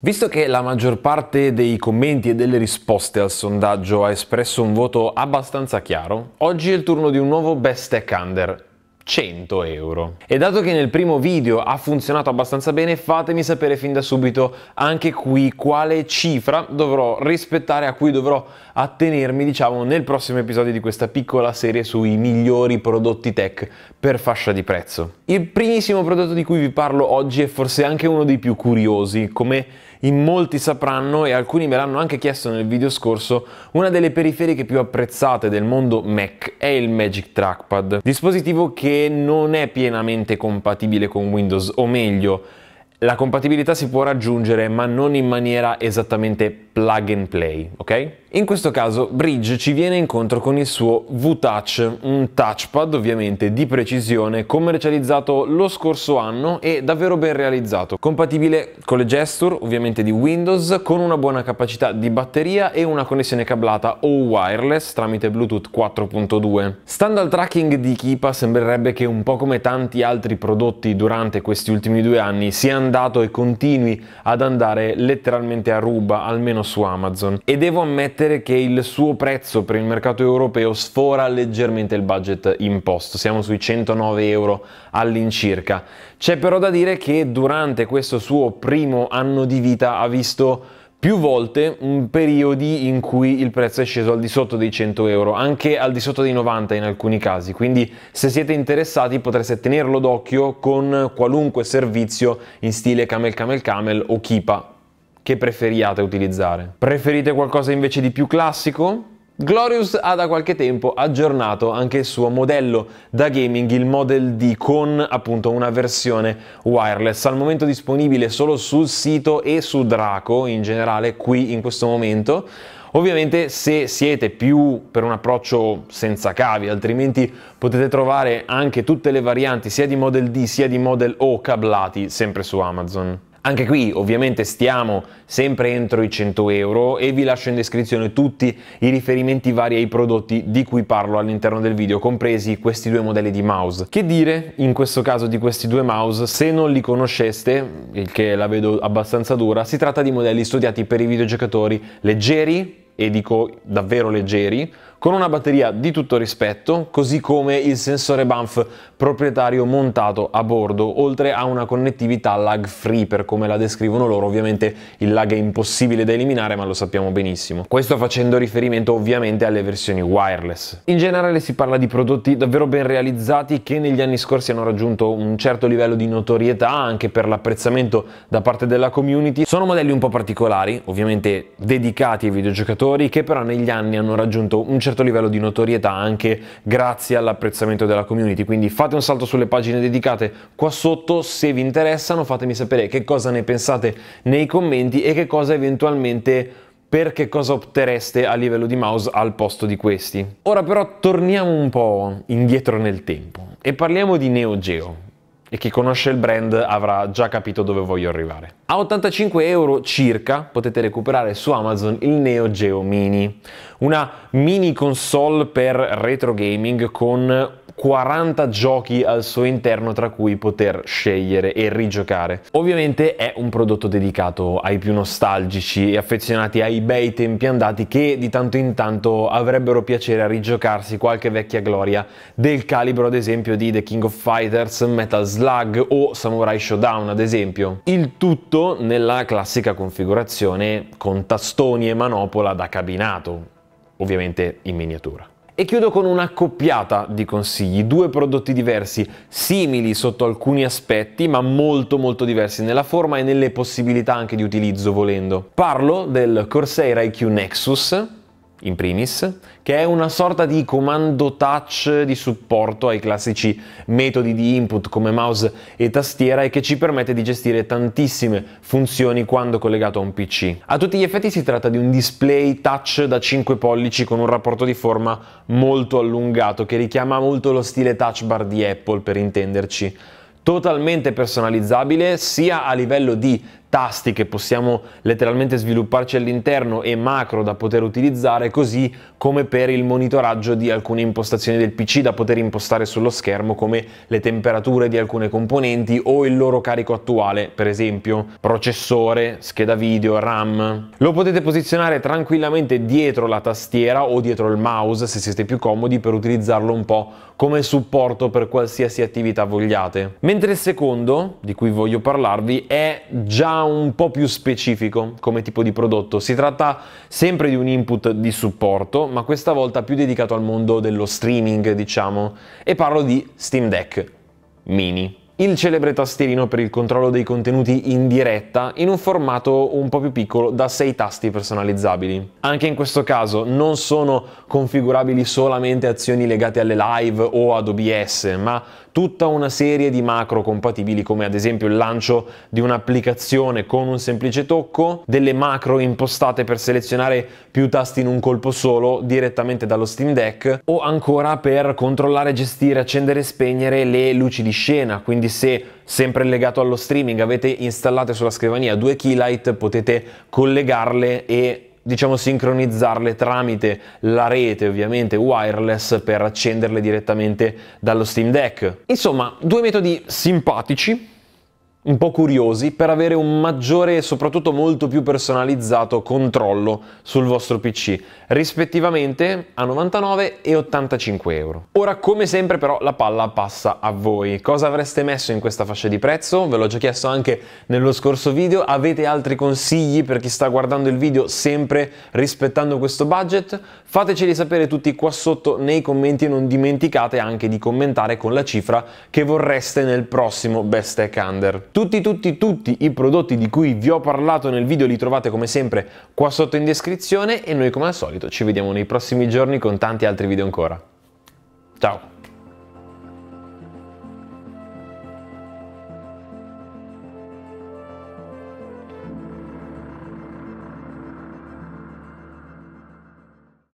Visto che la maggior parte dei commenti e delle risposte al sondaggio ha espresso un voto abbastanza chiaro, oggi è il turno di un nuovo best tech under. 100 euro. E dato che nel primo video ha funzionato abbastanza bene, fatemi sapere fin da subito anche qui quale cifra dovrò rispettare, a cui dovrò attenermi, diciamo, nel prossimo episodio di questa piccola serie sui migliori prodotti tech per fascia di prezzo. Il primissimo prodotto di cui vi parlo oggi è forse anche uno dei più curiosi, come in molti sapranno e alcuni me l'hanno anche chiesto nel video scorso, una delle periferiche più apprezzate del mondo Mac è il Magic Trackpad, dispositivo che non è pienamente compatibile con Windows, o meglio, la compatibilità si può raggiungere ma non in maniera esattamente plug and play, ok? In questo caso Bridge ci viene incontro con il suo V-Touch, un touchpad ovviamente di precisione commercializzato lo scorso anno e davvero ben realizzato, compatibile con le gesture ovviamente di Windows, con una buona capacità di batteria e una connessione cablata o wireless tramite Bluetooth 4.2. Stando al tracking di Kipa sembrerebbe che un po' come tanti altri prodotti durante questi ultimi due anni sia andato e continui ad andare letteralmente a ruba, almeno su Amazon. E devo ammettere ammettere che il suo prezzo per il mercato europeo sfora leggermente il budget imposto, siamo sui 109 euro all'incirca. C'è però da dire che durante questo suo primo anno di vita ha visto più volte periodi in cui il prezzo è sceso al di sotto dei 100 euro, anche al di sotto dei 90 in alcuni casi, quindi se siete interessati potreste tenerlo d'occhio con qualunque servizio in stile camel camel camel o kipa che preferiate utilizzare. Preferite qualcosa invece di più classico? Glorious ha da qualche tempo aggiornato anche il suo modello da gaming, il Model D, con appunto una versione wireless, al momento disponibile solo sul sito e su Draco in generale qui in questo momento. Ovviamente se siete più per un approccio senza cavi, altrimenti potete trovare anche tutte le varianti sia di Model D sia di Model O cablati sempre su Amazon. Anche qui ovviamente stiamo sempre entro i 100 euro e vi lascio in descrizione tutti i riferimenti vari ai prodotti di cui parlo all'interno del video, compresi questi due modelli di mouse. Che dire in questo caso di questi due mouse? Se non li conosceste, il che la vedo abbastanza dura, si tratta di modelli studiati per i videogiocatori leggeri, e dico davvero leggeri, con una batteria di tutto rispetto, così come il sensore BANF proprietario montato a bordo, oltre a una connettività lag free per come la descrivono loro, ovviamente il lag è impossibile da eliminare ma lo sappiamo benissimo. Questo facendo riferimento ovviamente alle versioni wireless. In generale si parla di prodotti davvero ben realizzati che negli anni scorsi hanno raggiunto un certo livello di notorietà anche per l'apprezzamento da parte della community. Sono modelli un po' particolari, ovviamente dedicati ai videogiocatori, che però negli anni hanno raggiunto un certo certo livello di notorietà anche grazie all'apprezzamento della community. Quindi fate un salto sulle pagine dedicate qua sotto, se vi interessano fatemi sapere che cosa ne pensate nei commenti e che cosa eventualmente per che cosa optereste a livello di mouse al posto di questi. Ora però torniamo un po' indietro nel tempo e parliamo di Neo Geo e chi conosce il brand avrà già capito dove voglio arrivare. A 85 euro circa potete recuperare su Amazon il Neo Geo Mini, una mini console per retro gaming con 40 giochi al suo interno tra cui poter scegliere e rigiocare. Ovviamente è un prodotto dedicato ai più nostalgici e affezionati ai bei tempi andati che di tanto in tanto avrebbero piacere a rigiocarsi qualche vecchia gloria del calibro ad esempio di The King of Fighters, Metal Slug o Samurai Showdown ad esempio. Il tutto nella classica configurazione con tastoni e manopola da cabinato, ovviamente in miniatura. E chiudo con una coppiata di consigli, due prodotti diversi, simili sotto alcuni aspetti, ma molto molto diversi nella forma e nelle possibilità anche di utilizzo volendo. Parlo del Corsair IQ Nexus, in primis, che è una sorta di comando touch di supporto ai classici metodi di input come mouse e tastiera e che ci permette di gestire tantissime funzioni quando collegato a un PC. A tutti gli effetti si tratta di un display touch da 5 pollici con un rapporto di forma molto allungato che richiama molto lo stile touch bar di Apple per intenderci totalmente personalizzabile sia a livello di tasti che possiamo letteralmente svilupparci all'interno e macro da poter utilizzare, così come per il monitoraggio di alcune impostazioni del PC da poter impostare sullo schermo, come le temperature di alcune componenti o il loro carico attuale, per esempio processore, scheda video, RAM. Lo potete posizionare tranquillamente dietro la tastiera o dietro il mouse se siete più comodi per utilizzarlo un po' come supporto per qualsiasi attività vogliate. Mentre il secondo, di cui voglio parlarvi, è già un po' più specifico come tipo di prodotto. Si tratta sempre di un input di supporto, ma questa volta più dedicato al mondo dello streaming, diciamo, e parlo di Steam Deck Mini il celebre tastierino per il controllo dei contenuti in diretta in un formato un po' più piccolo da 6 tasti personalizzabili. Anche in questo caso non sono configurabili solamente azioni legate alle live o ad OBS, ma tutta una serie di macro compatibili come ad esempio il lancio di un'applicazione con un semplice tocco, delle macro impostate per selezionare più tasti in un colpo solo direttamente dallo Steam Deck o ancora per controllare, gestire, accendere e spegnere le luci di scena, quindi quindi se sempre legato allo streaming avete installate sulla scrivania due keylight potete collegarle e diciamo sincronizzarle tramite la rete ovviamente wireless per accenderle direttamente dallo Steam Deck. Insomma, due metodi simpatici un po' curiosi per avere un maggiore e soprattutto molto più personalizzato controllo sul vostro PC, rispettivamente a 99 e 85 euro. Ora, come sempre però, la palla passa a voi. Cosa avreste messo in questa fascia di prezzo? Ve l'ho già chiesto anche nello scorso video. Avete altri consigli per chi sta guardando il video sempre rispettando questo budget? Fateceli sapere tutti qua sotto nei commenti e non dimenticate anche di commentare con la cifra che vorreste nel prossimo Best Tech Under. Tutti, tutti, tutti i prodotti di cui vi ho parlato nel video li trovate come sempre qua sotto in descrizione e noi come al solito ci vediamo nei prossimi giorni con tanti altri video ancora. Ciao!